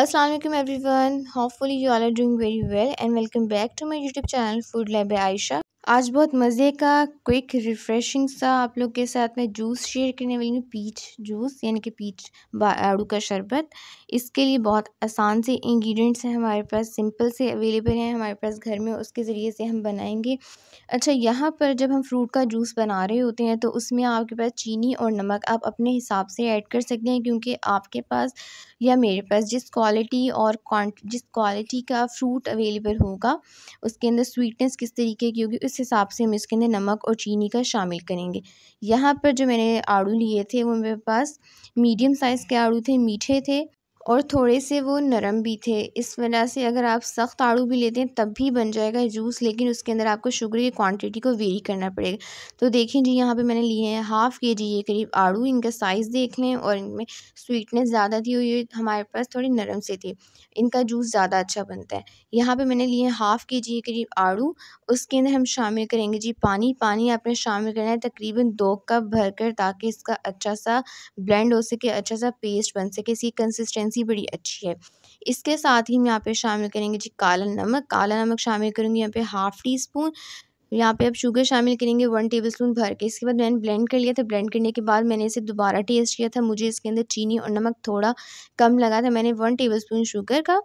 Aslam everyone hopefully you are doing very well and welcome back to my YouTube channel food lab Ayesha आज बहुत मज़े का quick refreshing सा आप लोग के साथ मैं जूस शेयर करने वाली हूँ पीच जूस यानी कि पीच आड़ू का शरबत इसके लिए बहुत आसान से इंग्रेडिएंट्स हैं हमारे पास सिंपल से अवेलेबल हैं हमारे पास घर में उसके ज़रिए से हम बनाएंगे अच्छा यहाँ पर जब हम फ्रूट का जूस बना रहे होते हैं तो उसमें आपके पास चीनी और नमक आप अपने हिसाब से ऐड कर सकते हैं क्योंकि आपके पास या मेरे पास जिसको क्वालिटी और जिस क्वालिटी का फ्रूट अवेलेबल होगा उसके अंदर स्वीटनेस किस तरीके की होगी उस हिसाब से हम इसके अंदर नमक और चीनी का शामिल करेंगे यहाँ पर जो मैंने आड़ू लिए थे वो मेरे पास मीडियम साइज़ के आड़ू थे मीठे थे और थोड़े से वो नरम भी थे इस वजह से अगर आप सख्त आड़ू भी लेते हैं तब भी बन जाएगा जूस लेकिन उसके अंदर आपको शुगर की क्वांटिटी को वेरी करना पड़ेगा तो देखें जी यहाँ पे मैंने लिए हैं हाफ़ के जी ये करीब आड़ू इनका साइज़ देख लें और इनमें स्वीटनेस ज़्यादा थी और ये हमारे पास थोड़ी नरम से थी इनका जूस ज़्यादा अच्छा बनता है यहाँ पर मैंने लिए हाफ़ के जी करीब आड़ू उसके अंदर हम शामिल करेंगे जी पानी पानी आपने शामिल करना है तकरीबन दो कप भर ताकि इसका अच्छा सा ब्लेंड हो सके अच्छा सा पेस्ट बन सके इसकी कंसिस्टेंसी कंसिस्टेंसी बड़ी अच्छी है इसके साथ ही हम यहाँ पे शामिल करेंगे जी काला नमक काला नमक शामिल करूँगी यहाँ पे हाफ़ टी स्पून तो यहाँ पे आप शुगर शामिल करेंगे वन टेबल स्पून भर के इसके बाद मैंने ब्लेंड कर लिया था ब्लेंड करने के बाद मैंने इसे दोबारा टेस्ट किया था मुझे इसके अंदर चीनी और नमक थोड़ा कम लगा था मैंने वन टेबल स्पून शुगर का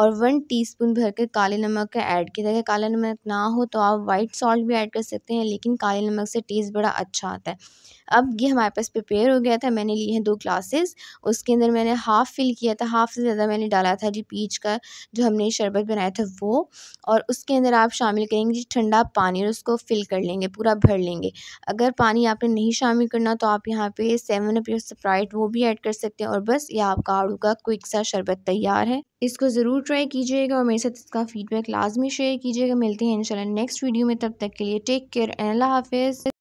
और वन टी स्पून भर के काले नमक का ऐड किया था अगर काला नमक ना हो तो आप वाइट सॉल्ट भी ऐड कर सकते हैं लेकिन काले नमक से टेस्ट बड़ा अच्छा आता है अब ये हमारे पास प्रिपेयर हो गया था मैंने लिए हैं दो ग्लासेस उसके अंदर मैंने हाफ़ फिल किया था हाफ़ से ज़्यादा मैंने डाला था जी पीच का जो हमने शरबत बनाया था वो और उसके अंदर आप शामिल करेंगे जी ठंडा पानी कंटेनर उसको फिल कर लेंगे पूरा भर लेंगे अगर पानी आपने नहीं शामिल करना तो आप यहाँ पे सेवन अप स्प्राइट वो भी ऐड कर सकते हैं और बस यह आपका आड़ू का क्विक सा शरबत तैयार है इसको ज़रूर ट्राई कीजिएगा और मेरे साथ इसका फीडबैक लाजमी शेयर कीजिएगा मिलते हैं इनशाला नेक्स्ट वीडियो में तब तक के लिए टेक केयर अल्लाह हाफिज़